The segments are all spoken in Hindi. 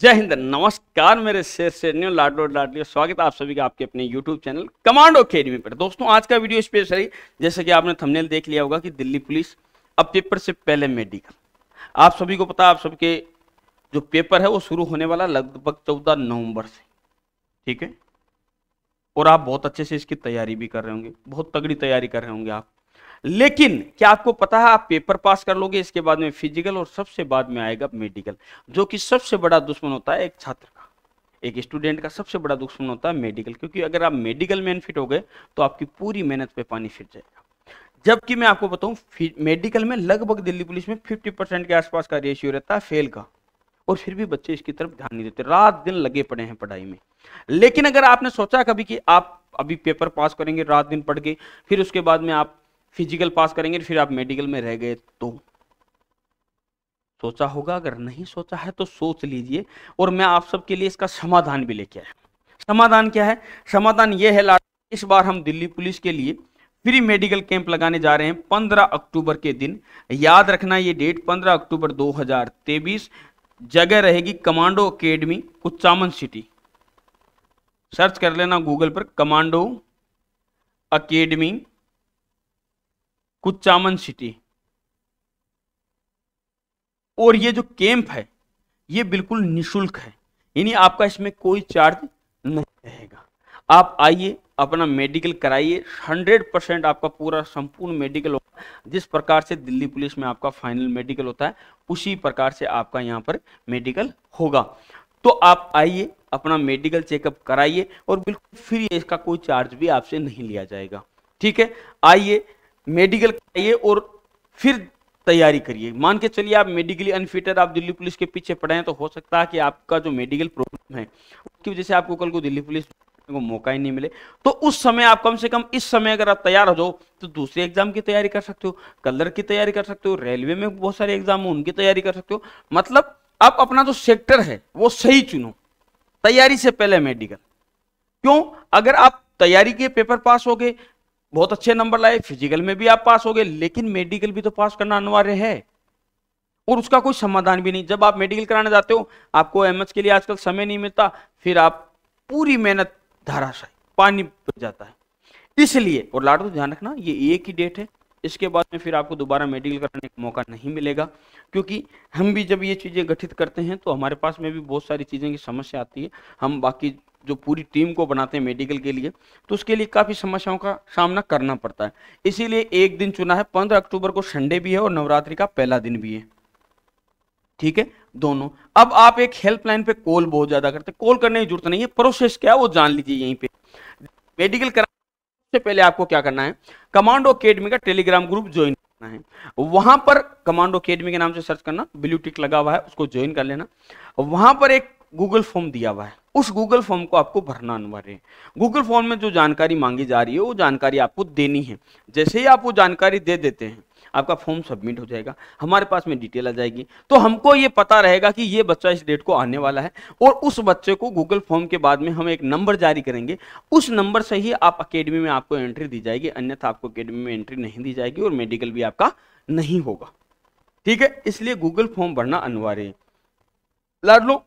जय हिंद नमस्कार मेरे शेर शेरनियों लाडलो लाडलियो स्वागत आप सभी का आपके अपने यूट्यूब चैनल कमांडो अकेडमी पर दोस्तों आज का वीडियो स्पेशल है जैसे कि आपने थंबनेल देख लिया होगा कि दिल्ली पुलिस अब पेपर से पहले मेडिकल आप सभी को पता आप सबके जो पेपर है वो शुरू होने वाला लगभग चौदह नवम्बर से ठीक है और आप बहुत अच्छे से इसकी तैयारी भी कर रहे होंगे बहुत तगड़ी तैयारी कर रहे होंगे आप लेकिन क्या आपको पता है आप पेपर पास कर लोगे इसके बाद में फिजिकल और सबसे बाद में आएगा मेडिकल जो कि सबसे बड़ा दुश्मन होता है एक छात्र का एक स्टूडेंट का सबसे बड़ा दुश्मन होता है मेडिकल क्योंकि अगर आप मेडिकल में अनफिट हो गए तो आपकी पूरी मेहनत पे पानी फिर जाएगा जबकि मैं आपको बताऊं मेडिकल में लगभग दिल्ली पुलिस में 50 परसेंट के आसपास का रेशियो रहता है फेल का और फिर भी बच्चे इसकी तरफ ध्यान नहीं देते रात दिन लगे पड़े हैं पढ़ाई में लेकिन अगर आपने सोचा कभी कि आप अभी पेपर पास करेंगे रात दिन पढ़ के फिर उसके बाद में आप फिजिकल पास करेंगे फिर आप मेडिकल में रह गए तो सोचा होगा अगर नहीं सोचा है तो सोच लीजिए और मैं आप सबके लिए इसका समाधान भी लेके आया समाधान क्या है समाधान यह है इस बार हम दिल्ली पुलिस के लिए फ्री मेडिकल कैंप लगाने जा रहे हैं 15 अक्टूबर के दिन याद रखना ये डेट 15 अक्टूबर 2023 जगह रहेगी commando academy Kuchaman city search कर लेना गूगल पर कमांडो अकेडमी कुचामन सिटी और ये जो कैंप है ये बिल्कुल निशुल्क है यानी आपका इसमें कोई चार्ज नहीं रहेगा आप आइए अपना मेडिकल कराइए 100 परसेंट आपका पूरा संपूर्ण मेडिकल होगा जिस प्रकार से दिल्ली पुलिस में आपका फाइनल मेडिकल होता है उसी प्रकार से आपका यहाँ पर मेडिकल होगा तो आप आइए अपना मेडिकल चेकअप कराइए और बिल्कुल फ्री इसका कोई चार्ज भी आपसे नहीं लिया जाएगा ठीक है आइए मेडिकल करिए और फिर तैयारी करिए मान के चलिए आप मेडिकली अनफिट है आप दिल्ली पुलिस के पीछे पड़े हैं तो हो सकता है कि आपका जो मेडिकल प्रॉब्लम है उसकी वजह से आपको कल को दिल्ली पुलिस को मौका ही नहीं मिले तो उस समय आप कम से कम इस समय अगर आप तैयार हो जाओ तो दूसरे एग्जाम की तैयारी कर सकते हो कलर की तैयारी कर सकते हो रेलवे में बहुत सारे एग्जाम हो उनकी तैयारी कर सकते हो मतलब आप अपना जो सेक्टर है वो सही चुनो तैयारी से पहले मेडिकल क्यों अगर आप तैयारी के पेपर पास हो गए बहुत अच्छे नंबर लाए फिजिकल में भी आप पास हो गए लेकिन मेडिकल भी तो पास करना अनिवार्य है और उसका कोई समाधान भी नहीं जब आप मेडिकल कराने जाते हो आपको एम के लिए आजकल समय नहीं मिलता फिर आप पूरी मेहनत धाराशाही पानी पड़ जाता है इसलिए और लाडो तो ध्यान रखना ये एक ही डेट है इसके बाद में फिर आपको दोबारा मेडिकल कराने का मौका नहीं मिलेगा क्योंकि हम भी जब ये चीज़ें गठित करते हैं तो हमारे पास में भी बहुत सारी चीज़ें की समस्या आती है हम बाकी जो पूरी टीम को बनाते हैं मेडिकल के लिए तो उसके लिए काफ़ी समस्याओं का सामना करना पड़ता है इसीलिए एक दिन चुना है पंद्रह अक्टूबर को संडे भी है और नवरात्रि का पहला दिन भी है ठीक है दोनों अब आप एक हेल्पलाइन पे कॉल बहुत ज़्यादा करते कॉल करने की जरूरत नहीं है प्रोसेस क्या है वो जान लीजिए यहीं पे मेडिकल करा पहले आपको क्या करना है कमांडो अकेडमी का टेलीग्राम ग्रुप ज्वाइन करना है वहां पर कमांडो अकेडमी के नाम से सर्च करना ब्लू टिक लगा हुआ है उसको ज्वाइन कर लेना वहां पर एक गूगल फॉर्म दिया हुआ है उस गूगल फॉर्म को आपको भरना अनिवार्य है गूगल फॉर्म में जो जानकारी मांगी जा रही है वो जानकारी आपको देनी है जैसे ही आप वो जानकारी दे देते हैं आपका फॉर्म सबमिट हो जाएगा हमारे पास में डिटेल आ जाएगी तो हमको ये पता रहेगा कि ये बच्चा इस डेट को आने वाला है और उस बच्चे को गूगल फॉर्म के बाद में हम एक नंबर जारी करेंगे उस नंबर से ही आप अकेडमी में आपको एंट्री दी जाएगी अन्यथा आपको अकेडमी में एंट्री नहीं दी जाएगी और मेडिकल भी आपका नहीं होगा ठीक है इसलिए गूगल फॉर्म भरना अनिवार्य है लाड लो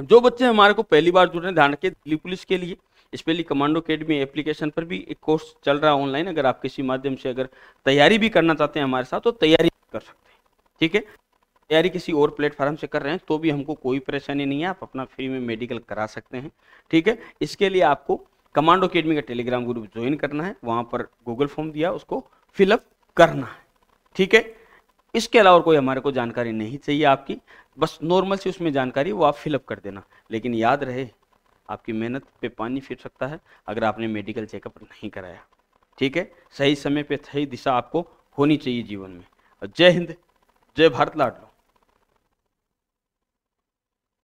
जो बच्चे हमारे को पहली बार जुड़ रहे हैं ध्यान रखें दिल्ली पुलिस के लिए स्पेशली कमांडो अकेडमी एप्लीकेशन पर भी एक कोर्स चल रहा है ऑनलाइन अगर आप किसी माध्यम से अगर तैयारी भी करना चाहते हैं हमारे साथ तो तैयारी कर सकते हैं ठीक है तैयारी किसी और प्लेटफॉर्म से कर रहे हैं तो भी हमको कोई परेशानी नहीं है आप अपना फ्री में मेडिकल करा सकते हैं ठीक है इसके लिए आपको कमांडो अकेडमी का टेलीग्राम ग्रुप ज्वाइन करना है वहाँ पर गूगल फॉर्म दिया उसको फिलअप करना है ठीक है इसके अलावा कोई हमारे को जानकारी नहीं चाहिए आपकी बस नॉर्मल सी उसमें जानकारी वो आप फिलअप कर देना लेकिन याद रहे आपकी मेहनत पे पानी फिर सकता है अगर आपने मेडिकल चेकअप नहीं कराया ठीक है सही समय पे सही दिशा आपको होनी चाहिए जीवन में जय हिंद जय भारत लाड लो